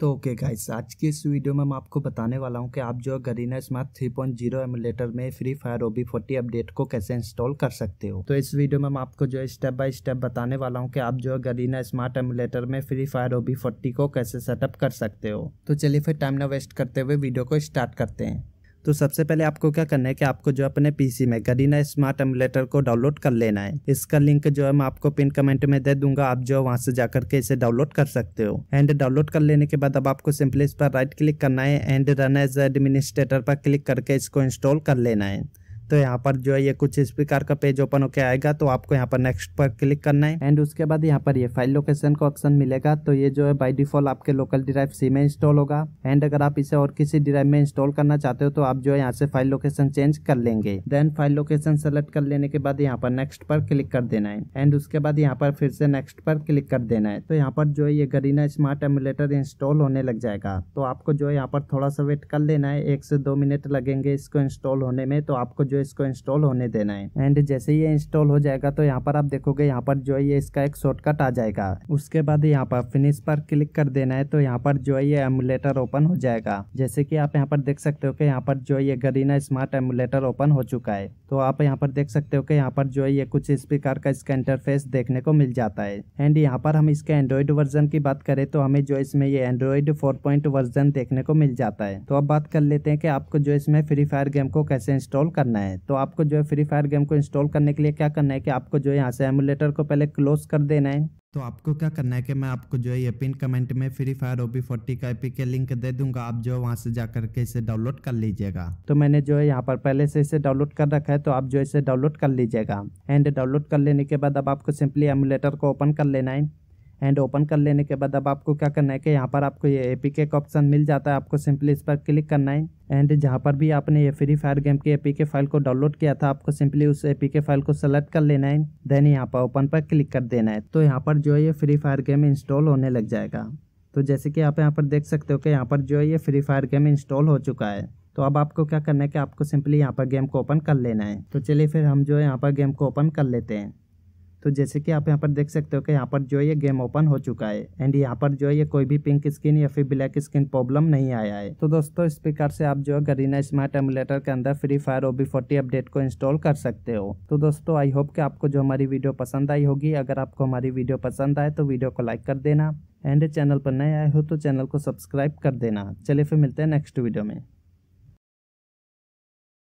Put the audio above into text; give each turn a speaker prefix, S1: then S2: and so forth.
S1: तो okay guys आज की इस वीडियो में मैं आपको बताने वाला हूँ कि आप जो गरीना स्मार्ट 3.0 पॉइंट एमुलेटर में free fire OB forty update को कैसे इंस्टॉल कर सकते हो तो इस वीडियो में मैं आपको जो स्टेप बाय स्टेप बताने वाला हूँ कि आप जो गरीना स्मार्ट एमुलेटर में फ्री फायर ओबी फोर्टी को कैसे सेटअप कर सकते हो तो चलिए फिर टाइम ना वेस्ट करते हुए वीडियो को स्टार्ट करते हैं तो सबसे पहले आपको क्या करना है कि आपको जो अपने पीसी में गरीना स्मार्ट एमुलेटर को डाउनलोड कर लेना है इसका लिंक जो है मैं आपको पिन कमेंट में दे दूंगा आप जो वहाँ से जाकर के इसे डाउनलोड कर सकते हो एंड डाउनलोड कर लेने के बाद अब आपको सिंपली इस पर राइट क्लिक करना है एंड रन एज एडमिनिस्ट्रेटर पर क्लिक करके इसको इंस्टॉल कर लेना है तो यहाँ पर जो है ये कुछ इस प्रकार का पेज ओपन होकर आएगा तो आपको यहाँ पर नेक्स्ट पर क्लिक करना है एंड उसके बाद यहाँ पर ये फाइल लोकेशन का ऑप्शन मिलेगा तो ये जो है बाई डिफॉल्ट आपके लोकल ड्राइव सी में इंस्टॉल होगा एंड अगर आप इसे और किसी डिराइव में इंस्टॉल करना चाहते हो तो आप जो है यहाँ से फाइल लोकेशन चेंज कर लेंगे देन फाइल लोकेशन सेलेक्ट कर लेने के बाद यहाँ पर नेक्स्ट पर क्लिक कर देना है एंड उसके बाद यहाँ पर फिर से नेक्स्ट पर क्लिक कर देना है तो यहाँ पर जो है ये गरीना स्मार्ट एमुलेटर इंस्टॉल होने लग जाएगा तो आपको जो है यहाँ पर थोड़ा सा वेट कर लेना है एक से दो मिनट लगेंगे इसको इंस्टॉल होने में तो आपको जो इसको इंस्टॉल होने देना है एंड जैसे ही ये इंस्टॉल हो जाएगा तो यहाँ पर आप देखोगे यहाँ पर जो है ये इसका एक शॉर्टकट आ जाएगा उसके बाद यहाँ पर फिनिश पर क्लिक कर देना है तो यहाँ पर जो है ये एमुलेटर ओपन हो जाएगा जैसे की आप यहाँ पर देख सकते हो कि यहाँ पर जो ये गरीना स्मार्ट एमुलेटर ओपन हो चुका है तो आप यहाँ पर देख सकते हो कि यहाँ पर जो है ये कुछ इस प्रकार का इसका इंटरफेस देखने को मिल जाता है एंड यहाँ पर हम इसके एंड्रॉइड वर्जन की बात करें तो हमें जो इसमें ये एंड्रॉइड फोर वर्जन देखने को मिल जाता है तो अब बात कर लेते हैं कि आपको जो इसमें फ्री फायर गेम को कैसे इंस्टॉल करना है है तो आपको जो है फ्री फायर गेम को इंस्टॉल करने के लिए क्या करना है कि आपको जो है यहाँ से एमुलेटर को पहले क्लोज कर देना है तो आपको क्या करना है कि मैं आपको जो है ये पिन कमेंट में फ्री फायर ओबी फोर्टी का एपी के लिंक दे दूंगा आप जो वहाँ से जा के इसे डाउनलोड कर लीजिएगा तो मैंने जो है यहाँ पर पहले से इसे डाउनलोड कर रखा है तो आप जो इसे डाउनलोड कर लीजिएगा एंड डाउनलोड कर लेने के बाद अब आपको सिंपली एमुलेटर को ओपन कर लेना है एंड ओपन कर लेने के बाद अब आपको क्या करना है कि यहाँ पर आपको ये एपीके का ऑप्शन मिल जाता है आपको सिंपली इस पर क्लिक करना है एंड जहाँ पर भी आपने ये free fire game P APK file को डाउनलोड किया था आपको सिंपली उस एपीके फाइल को सेलेक्ट कर लेना है देन यहाँ पर ओपन पर क्लिक कर देना है तो यहाँ पर जो है ये फ्री फायर गेम इंस्टॉल होने लग जाएगा तो जैसे कि आप यहाँ पर देख सकते हो कि यहाँ पर जो है ये फ्री फायर गेम इंस्टॉल हो चुका है तो अब आपको क्या करना है कि आपको सिंपली यहाँ पर गेम को ओपन कर लेना है तो चलिए फिर हम जो है यहाँ पर गेम को ओपन कर लेते हैं तो जैसे कि आप यहाँ पर देख सकते हो कि यहाँ पर जो है ये गेम ओपन हो चुका है एंड यहाँ पर जो है ये कोई भी पिंक स्किन या फिर ब्लैक स्किन प्रॉब्लम नहीं आया है तो दोस्तों इस प्रकार से आप जो है गरीना स्मार्ट एमुलेटर के अंदर free fire OB forty update को इंस्टॉल कर सकते हो तो दोस्तों आई होप कि आपको जो हमारी वीडियो पसंद आई होगी अगर आपको हमारी वीडियो पसंद आए तो वीडियो को लाइक कर देना एंड चैनल पर नए आए हो तो चैनल को सब्सक्राइब कर देना चलिए फिर मिलते हैं नेक्स्ट वीडियो में